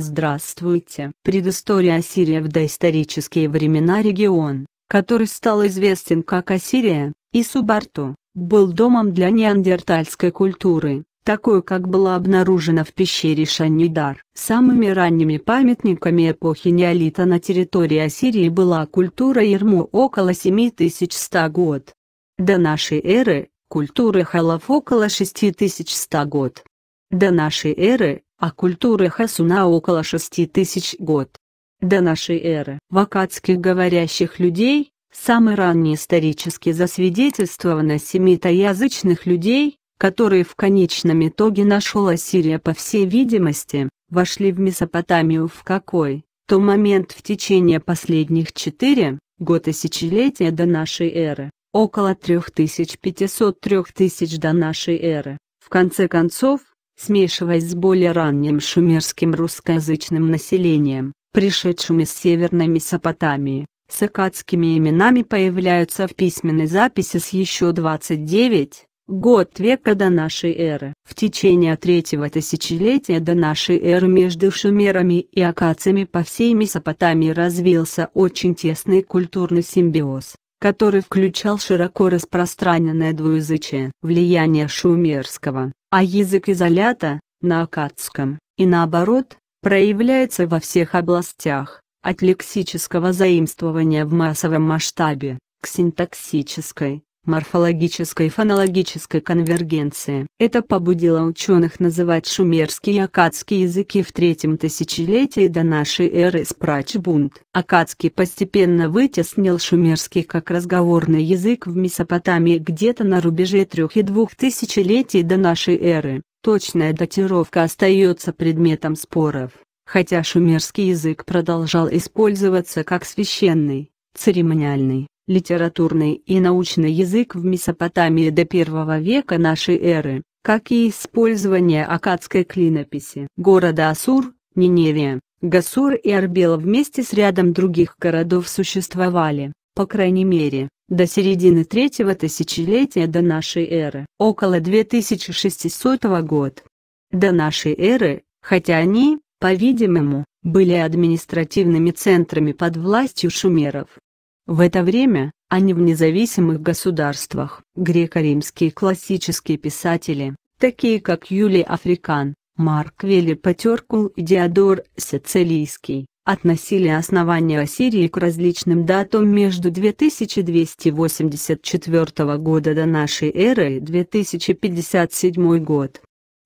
Здравствуйте! Предыстория Ассирия в доисторические времена регион, который стал известен как Ассирия, и Субарту, был домом для неандертальской культуры, такой как была обнаружена в пещере Шанидар. Самыми ранними памятниками эпохи неолита на территории Ассирии была культура Ерму около 7100 год. До нашей эры, культура Халов около 6100 год. До нашей эры, а культуры Хасуна около 6 тысяч год. До нашей эры в акадских говорящих людей, самый ранний исторически засвидетельствовано семитоязычных людей, которые в конечном итоге нашел Ассирия по всей видимости, вошли в Месопотамию в какой то момент в течение последних четыре год тысячелетия до нашей эры, около 3500-3000 до нашей эры. В конце концов, смешиваясь с более ранним шумерским русскоязычным населением, пришедшим из Северной Месопотамии. С акадскими именами появляются в письменной записи с еще 29 год века до нашей эры. В течение третьего тысячелетия до нашей эры между шумерами и акацами по всей Месопотамии развился очень тесный культурный симбиоз который включал широко распространенное двуязычие, влияние шумерского, а язык изолята, на акадском, и наоборот, проявляется во всех областях, от лексического заимствования в массовом масштабе, к синтаксической, морфологической и фонологической конвергенции. Это побудило ученых называть шумерские и акадские языки в третьем тысячелетии до нашей эры спрачбунт. Акадский постепенно вытеснил шумерский как разговорный язык в Месопотамии где-то на рубеже трех и двух тысячелетий до нашей эры. Точная датировка остается предметом споров. Хотя шумерский язык продолжал использоваться как священный, церемониальный, литературный и научный язык в Месопотамии до первого века нашей эры, как и использование акадской клинописи города Асур, Ниневия, Гасур и Арбел вместе с рядом других городов существовали, по крайней мере, до середины третьего тысячелетия до нашей эры, около 2600 год. До нашей эры, хотя они, по-видимому, были административными центрами под властью шумеров, в это время, а не в независимых государствах, греко-римские классические писатели, такие как Юлий Африкан, Марк Вели Потеркул и Диодор Сицилийский, относили основание Ассирии к различным датам между 2284 года до нашей эры и 2057 год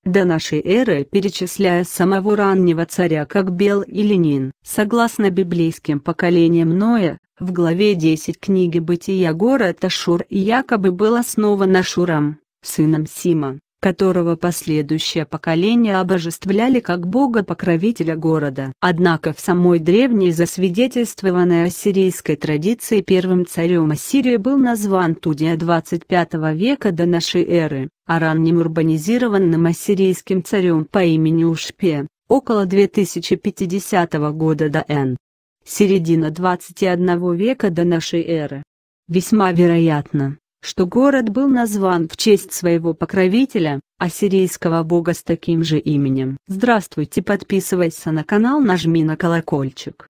до нашей эры перечисляя самого раннего царя как Бел и Ленин. Согласно библейским поколениям Ноя, в главе 10 книги «Бытия» город Ашур якобы был основан Ашуром, сыном Сима, которого последующее поколение обожествляли как бога-покровителя города. Однако в самой древней засвидетельствованной ассирийской традиции первым царем Ассирии был назван Тудия 25 века до нашей эры, а ранним урбанизированным ассирийским царем по имени Ушпе, около 2050 года до Н. Середина 21 века до нашей эры. Весьма вероятно, что город был назван в честь своего покровителя, ассирийского бога с таким же именем. Здравствуйте, подписывайся на канал, нажми на колокольчик.